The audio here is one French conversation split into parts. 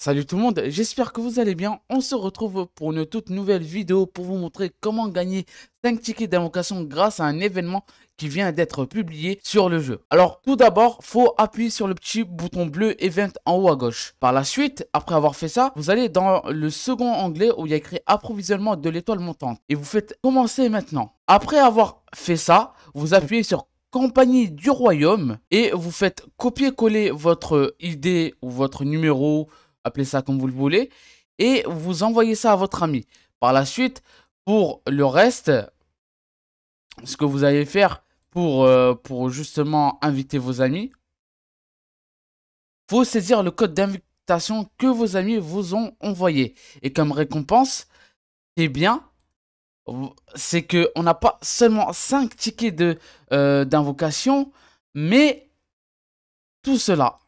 Salut tout le monde, j'espère que vous allez bien. On se retrouve pour une toute nouvelle vidéo pour vous montrer comment gagner 5 tickets d'invocation grâce à un événement qui vient d'être publié sur le jeu. Alors tout d'abord, faut appuyer sur le petit bouton bleu Event en haut à gauche. Par la suite, après avoir fait ça, vous allez dans le second onglet où il y a écrit approvisionnement de l'étoile montante et vous faites commencer maintenant. Après avoir fait ça, vous appuyez sur compagnie du royaume et vous faites copier-coller votre idée ou votre numéro appelez ça comme vous le voulez, et vous envoyez ça à votre ami. Par la suite, pour le reste, ce que vous allez faire pour, euh, pour justement inviter vos amis, faut saisir le code d'invitation que vos amis vous ont envoyé. Et comme récompense, eh bien, c'est qu'on n'a pas seulement 5 tickets euh, d'invocation, mais tout cela.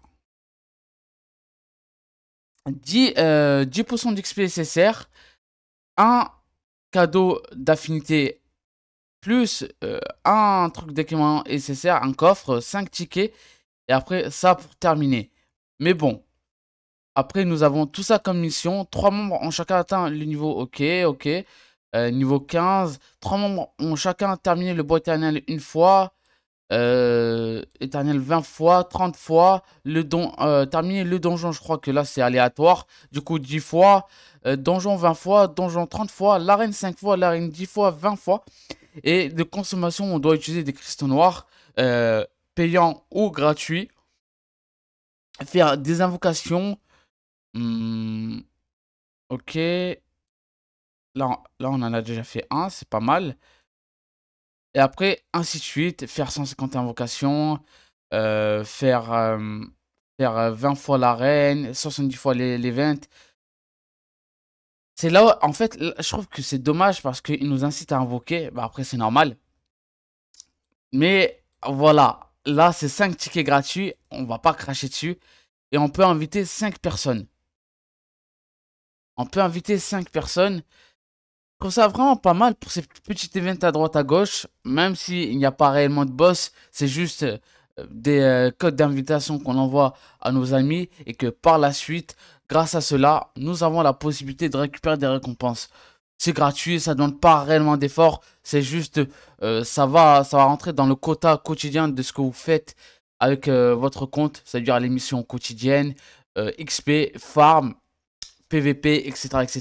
10, 10% euh, d'XP nécessaire, un cadeau d'affinité plus euh, un truc d'équipement nécessaire, un coffre, 5 tickets, et après ça pour terminer. Mais bon, après nous avons tout ça comme mission, 3 membres ont chacun atteint le niveau ok, ok, euh, niveau 15, 3 membres ont chacun terminé le bois éternel une fois, euh, éternel 20 fois, 30 fois, le don, euh, terminer le donjon, je crois que là c'est aléatoire, du coup 10 euh, fois, donjon 20 fois, donjon 30 fois, l'arène 5 fois, l'arène 10 fois, 20 fois, et de consommation on doit utiliser des cristaux noirs, payants ou gratuits, faire des invocations, hmm, ok, là on en a déjà fait un, c'est pas mal, et après, ainsi de suite, faire 150 invocations, euh, faire, euh, faire 20 euh, fois l'arène, 70 fois les, les C'est là, où, en fait, je trouve que c'est dommage parce qu'il nous incite à invoquer. Bah, après, c'est normal. Mais voilà, là, c'est 5 tickets gratuits. On va pas cracher dessus. Et on peut inviter 5 personnes. On peut inviter 5 personnes. Comme ça vraiment pas mal pour ces petits événements à droite à gauche, même s'il n'y a pas réellement de boss, c'est juste euh, des euh, codes d'invitation qu'on envoie à nos amis et que par la suite, grâce à cela, nous avons la possibilité de récupérer des récompenses. C'est gratuit, ça ne demande pas réellement d'efforts, c'est juste, euh, ça, va, ça va rentrer dans le quota quotidien de ce que vous faites avec votre compte, c'est-à-dire les missions quotidiennes, XP, farm, PVP, etc. etc.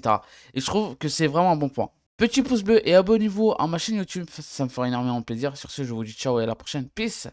Et je trouve que c'est vraiment un bon point. Petit pouce bleu et abonnez-vous à ma chaîne YouTube, ça me ferait énormément plaisir. Sur ce, je vous dis ciao et à la prochaine. Peace